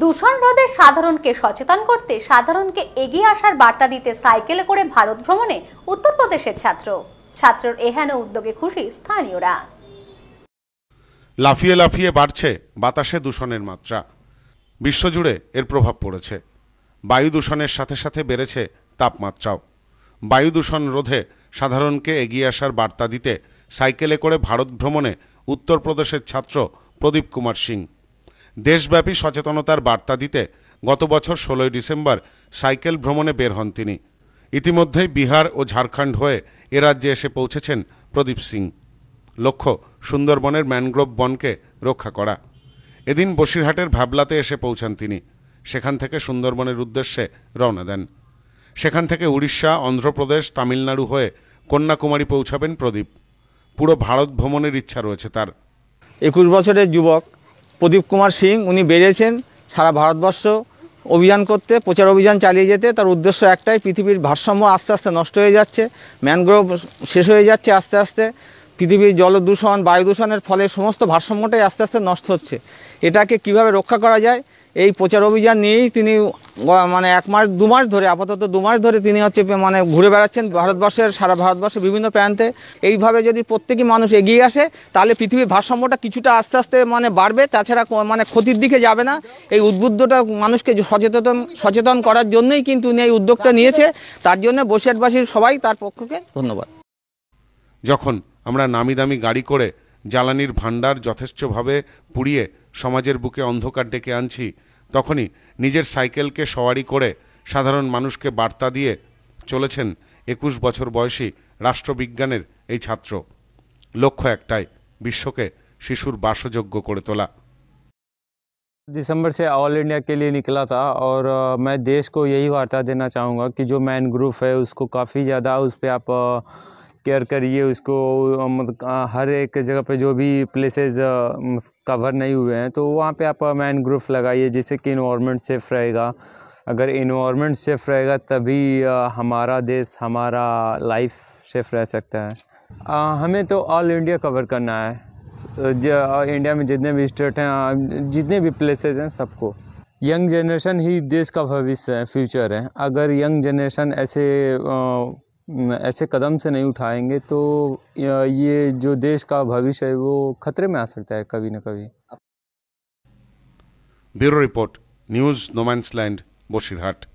দূষণ রোধে সাধারণকে সচেতন করতে সাধারণকে এগিয়ে আসার বার্তা দিতে সাইকেলে করে ভারত ভ্রমণে উত্তরপ্রদেশের ছাত্র ছাত্রর এহেন উদ্যোগে খুশি স্থানীয়রা লাফিয়ে লাফিয়ে বাড়ছে বাতাসে দূষণের মাত্রা বিশ্বজুড়ে এর প্রভাব পড়েছে বায়ু দূষণের সাথে সাথে বেড়েছে তাপমাত্রাও বায়ু দূষণ রোধে সাধারণকে এগিয়ে আসার বার্তা দিতে সাইকেলে করে ভারত ভ্রমণে উত্তরপ্রদেশের ছাত্র প্রদীপ কুমার সিং দেশব্যাপী সচেতনতার বার্তা দিতে গত বছর ষোলোই ডিসেম্বর সাইকেল ভ্রমণে বের হন তিনি ইতিমধ্যেই বিহার ও ঝাড়খণ্ড হয়ে এ রাজ্যে এসে পৌঁছেছেন প্রদীপ সিং লক্ষ্য সুন্দরবনের ম্যানগ্রোভ বনকে রক্ষা করা এদিন বসিরহাটের ভাবলাতে এসে পৌঁছান তিনি সেখান থেকে সুন্দরবনের উদ্দেশ্যে রওনা দেন সেখান থেকে উড়িষ্যা অন্ধ্রপ্রদেশ তামিলনাড়ু হয়ে কন্যাকুমারী পৌঁছাবেন প্রদীপ পুরো ভারত ভ্রমণের ইচ্ছা রয়েছে তার একুশ বছরের যুবক প্রদীপ কুমার সিং উনি বেরিয়েছেন সারা ভারতবর্ষ অভিযান করতে প্রচার অভিযান চালিয়ে যেতে তার উদ্দেশ্য একটাই পৃথিবীর ভারসাম্য আস্তে আস্তে নষ্ট হয়ে যাচ্ছে ম্যানগ্রোভ শেষ হয়ে যাচ্ছে আস্তে আস্তে পৃথিবীর জল দূষণ বায়ু দূষণের ফলে সমস্ত ভারসাম্যটাই আস্তে আস্তে নষ্ট হচ্ছে এটাকে কিভাবে রক্ষা করা যায় এই প্রচার অভিযান নিয়েই তিনি মানে এক মাস দু মাস ধরে আপাতত দু মাস ধরে তিনি হচ্ছে মানে ঘুরে বেড়াচ্ছেন ভারতবর্ষের সারা ভারতবর্ষের বিভিন্ন প্রান্তে এইভাবে যদি প্রত্যেকই মানুষ এগিয়ে আসে তাহলে পৃথিবীর ভারসাম্যটা কিছুটা আস্তে আস্তে মানে বাড়বে তাছাড়া মানে ক্ষতির দিকে যাবে না এই উদ্বুদ্ধটা মানুষকে সচেতন সচেতন করার জন্যই কিন্তু উনি এই উদ্যোগটা নিয়েছে তার জন্য বসিয়াটবাসীর সবাই তার পক্ষকে ধন্যবাদ যখন আমরা নামি দামি গাড়ি করে জ্বালানির ভাণ্ডার যথেষ্টভাবে পুড়িয়ে সমাজের বুকে অন্ধকার ডেকে আনছি তখনই নিজের সাইকেলকে সওয়ারি করে সাধারণ মানুষকে বার্তা দিয়ে চলেছেন একুশ বছর বয়সী রাষ্ট্রবিজ্ঞানের এই ছাত্র লক্ষ্য একটাই বিশ্বকে শিশুর বাসযোগ্য করে তোলা दिसंबर से ऑल इंडिया के लिए निकला था और आ, मैं देश को यही वार्ता देना चाहूँगा कि जो मैनग्रूव है उसको काफ़ी ज़्यादा उस पर आप आ, केयर करिए उसको मतलब, हर एक जगह पे जो भी प्लेसेस मतलब, कवर नहीं हुए हैं तो वहाँ पे आप मैनग्रोव लगाइए जिससे कि इन्वामेंट सेफ रहेगा अगर इन्वामेंट सेफ रहेगा तभी हमारा देश हमारा लाइफ सेफ रह सकता है हमें तो ऑल इंडिया कवर करना है इंडिया में जितने भी स्टेट हैं जितने भी प्लेसेस हैं सबको यंग जनरेशन ही देश का भविष्य है फ्यूचर है अगर यंग जनरेशन ऐसे ऐसे कदम से नहीं उठाएंगे तो ये जो देश का भविष्य है वो खतरे में आ सकता है कभी ना कभी bureau report news no man's land बोशीरहाट